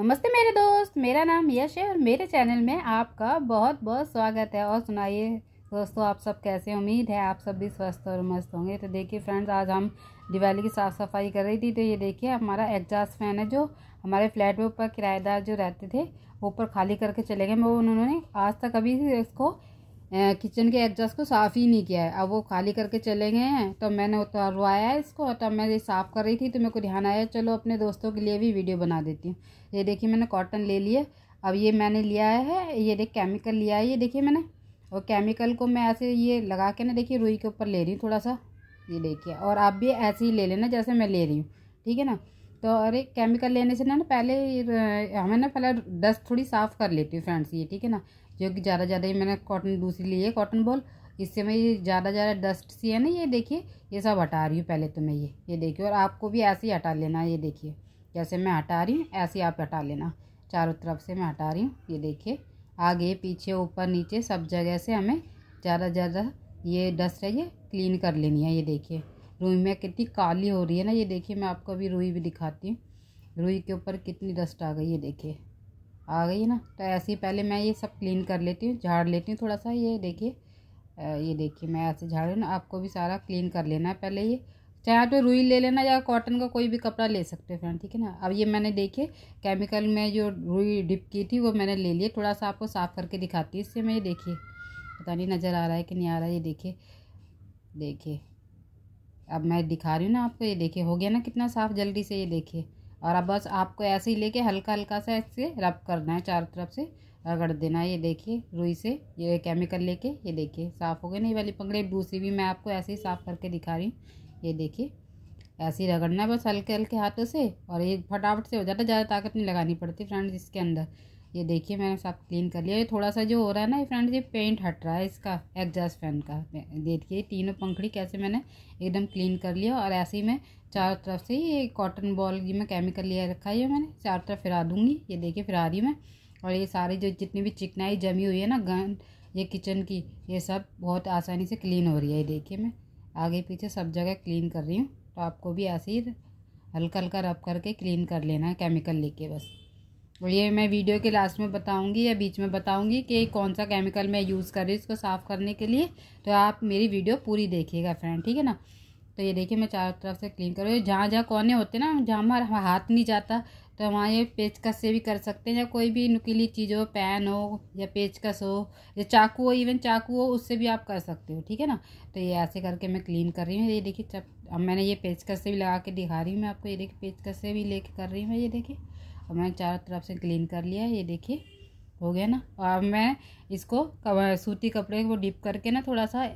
नमस्ते मेरे दोस्त मेरा नाम यश है और मेरे चैनल में आपका बहुत बहुत स्वागत है और सुनाइए दोस्तों आप सब कैसे उम्मीद है आप सब भी स्वस्थ और मस्त होंगे तो देखिए फ्रेंड्स आज हम दिवाली की साफ़ सफाई कर रही थी तो ये देखिए हमारा एग्जास्ट फैन है जो हमारे फ्लैट में ऊपर किराएदार जो रहते थे ऊपर खाली करके चले गए वो उन्होंने आज तक अभी इसको किचन के एडजस्ट को साफ़ ही नहीं किया है अब वो खाली करके चले गए हैं तो मैंने उतरवाया है इसको तब तो मैं ये साफ़ कर रही थी तो मेरे को ध्यान आया चलो अपने दोस्तों के लिए भी वीडियो बना देती हूँ ये देखिए मैंने कॉटन ले लिया अब ये मैंने लिया है ये देख केमिकल लिया है ये देखिए मैंने और केमिकल को मैं ऐसे ये लगा के ना देखिए रुई के ऊपर ले रही हूँ थोड़ा सा ये देखिए और आप भी ऐसे ही ले लेना जैसे मैं ले रही हूँ ठीक है ना तो अरे केमिकल लेने से ना ना पहले हमें ना पहले डस्ट थोड़ी साफ़ कर लेती हूँ फ्रेंड्स ये ठीक है ना जो कि ज़्यादा ज़्यादा ही मैंने कॉटन दूसरी ली है कॉटन बॉल इससे मैं ये ज़्यादा ज़्यादा डस्ट सी है ना ये देखिए ये सब हटा रही हूँ पहले तो मैं ये ये देखिए और आपको भी ऐसे ही हटा लेना ये देखिए जैसे मैं हटा रही हूँ ऐसे ही आप हटा लेना चारों तरफ से मैं हटा रही हूँ ये देखिए आगे पीछे ऊपर नीचे सब जगह से हमें ज़्यादा ज़्यादा ये डस्ट है ये क्लीन कर लेनी है ये देखिए रुई में कितनी काली हो रही है ना ये देखिए मैं आपको अभी रुई भी दिखाती हूँ रुई के ऊपर कितनी डस्ट आ गई ये देखिए आ गई है ना तो ऐसे ही पहले मैं ये सब क्लीन कर लेती हूँ झाड़ लेती हूँ थोड़ा सा ये देखिए ये देखिए मैं ऐसे झाड़ ना आपको भी सारा क्लीन कर लेना है पहले ये चाहे तो रुई ले लेना या कॉटन का कोई भी कपड़ा ले सकते हो फ्रेंड ठीक है ना अब ये मैंने देखिए केमिकल में जो रुई डिप की थी वो मैंने ले लिए थोड़ा सा आपको साफ़ करके दिखाती इससे मैं ये देखिए पता नहीं नज़र आ रहा है कि नहीं आ रहा है ये देखिए देखिए अब मैं दिखा रही हूँ ना आपको ये देखिए हो गया ना कितना साफ़ जल्दी से ये देखिए और अब बस आपको ऐसे ही लेके हल्का हल्का सा इससे रब करना है चारों तरफ से रगड़ देना है ये देखिए रुई से ये केमिकल लेके ये देखिए साफ़ हो गए नहीं वाली पंगड़े दूसरी भी मैं आपको ऐसे ही साफ़ करके दिखा रही हूँ ये देखिए ऐसे ही रगड़ना है बस हल्के हल्के हाथों से और ये फटाफट से हो जाता है ज़्यादा ताकत नहीं लगानी पड़ती फ्रेंड्स इसके अंदर ये देखिए मैंने सब क्लीन कर लिया ये थोड़ा सा जो हो रहा है ना ये फ्रेंड्स ये पेंट हट रहा है इसका एग्जॉस्ट फैन का देखिए तीनों पंखड़ी कैसे मैंने एकदम क्लीन कर लिया और ऐसे ही मैं चारों तरफ से ये कॉटन बॉल की मैं केमिकल लिया रखा है मैंने चारों तरफ फिरा दूँगी ये देखिए फिरा रही मैं और ये सारी जो जितनी भी चिकनाई जमी हुई है ना गंद ये किचन की ये सब बहुत आसानी से क्लीन हो रही है ये देखिए मैं आगे पीछे सब जगह क्लीन कर रही हूँ तो आपको भी ऐसे ही हल्का हल्का रब करके क्लीन कर लेना है केमिकल लेके बस ये मैं वीडियो के लास्ट में बताऊंगी या बीच में बताऊंगी कि कौन सा केमिकल मैं यूज़ कर रही हूँ इसको साफ़ करने के लिए तो आप मेरी वीडियो पूरी देखिएगा फ्रेंड ठीक है ना तो ये देखिए मैं चारों तरफ से क्लीन करूँ जहाँ जहाँ कोने होते हैं ना जहाँ हमारा हाथ नहीं जाता तो वहाँ ये पेचकस से भी कर सकते हैं या कोई भी नुकीली चीज़ हो पैन हो या पेचकस हो या चाकू हो इवन चाकू हो उससे भी आप कर सकते हो ठीक है ना तो ये ऐसे करके मैं क्लीन कर रही हूँ ये देखिए अब मैंने ये पेचकस से भी लगा के दिखा रही हूँ मैं आपको ये देखिए पेचकस से भी ले कर रही हूँ मैं ये देखिए और मैंने चारों तरफ से क्लीन कर लिया ये देखिए हो गया ना और अब मैं इसको सूती कपड़े को डिप करके ना थोड़ा सा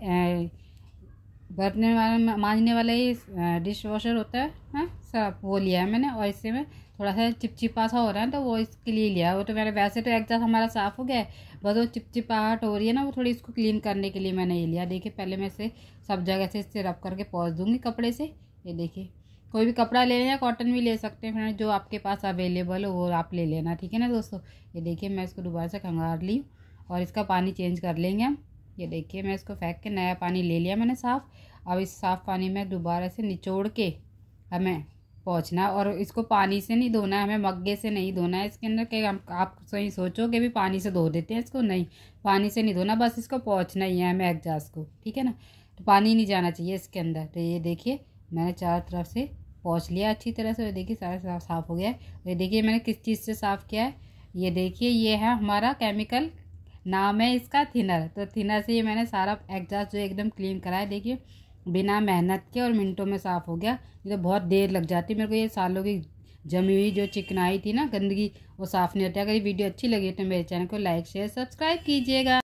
बरतने वाले मांझने वाला ये डिश वॉशर होता है हाँ सब वो लिया है मैंने और इससे मैं थोड़ा सा चिपचिपा सा हो रहा है तो वो इसके लिए लिया वो तो मैंने वैसे तो एग्जास्ट हमारा साफ़ हो गया है बस वो चिपचिपाहट हो रही है ना वो थोड़ी इसको क्लीन करने के लिए मैंने ये लिया देखिए पहले मैं इसे सब जगह से इससे रब करके पहुँच दूँगी कपड़े से ये देखिए कोई भी कपड़ा ले लें या कॉटन भी ले सकते हैं फ्रेंड जो आपके पास अवेलेबल हो वो आप ले लेना ठीक है ना दोस्तों ये देखिए मैं इसको दोबारा से खंगार ली और इसका पानी चेंज कर लेंगे हम ये देखिए मैं इसको फेंक के नया पानी ले लिया मैंने साफ़ अब इस साफ़ पानी में दोबारा से निचोड़ के हमें पहुँचना और इसको पानी से नहीं धोना है हमें मग्गे से नहीं धोना है इसके अंदर कि हम आप सही सोचो कि भी पानी से धो देते हैं इसको नहीं पानी से नहीं धोना बस इसको पहुँचना ही है हमें एग्जास को ठीक है ना तो पानी नहीं जाना चाहिए इसके अंदर तो ये देखिए मैंने चारों तरफ से पहुँच लिया अच्छी तरह से देखिए सारा साफ साफ हो गया है ये देखिए मैंने किस चीज़ से साफ़ किया है ये देखिए ये है हमारा केमिकल नाम है इसका थिनर तो थिनर से ये मैंने सारा एग्जास्ट जो एकदम क्लीन कराया देखिए बिना मेहनत के और मिनटों में साफ़ हो गया ये तो बहुत देर लग जाती मेरे को ये सालों की जमी हुई जो चिकनाई थी ना गंदगी वो साफ़ नहीं होती अगर ये वीडियो अच्छी लगी तो मेरे चैनल को लाइक शेयर सब्सक्राइब कीजिएगा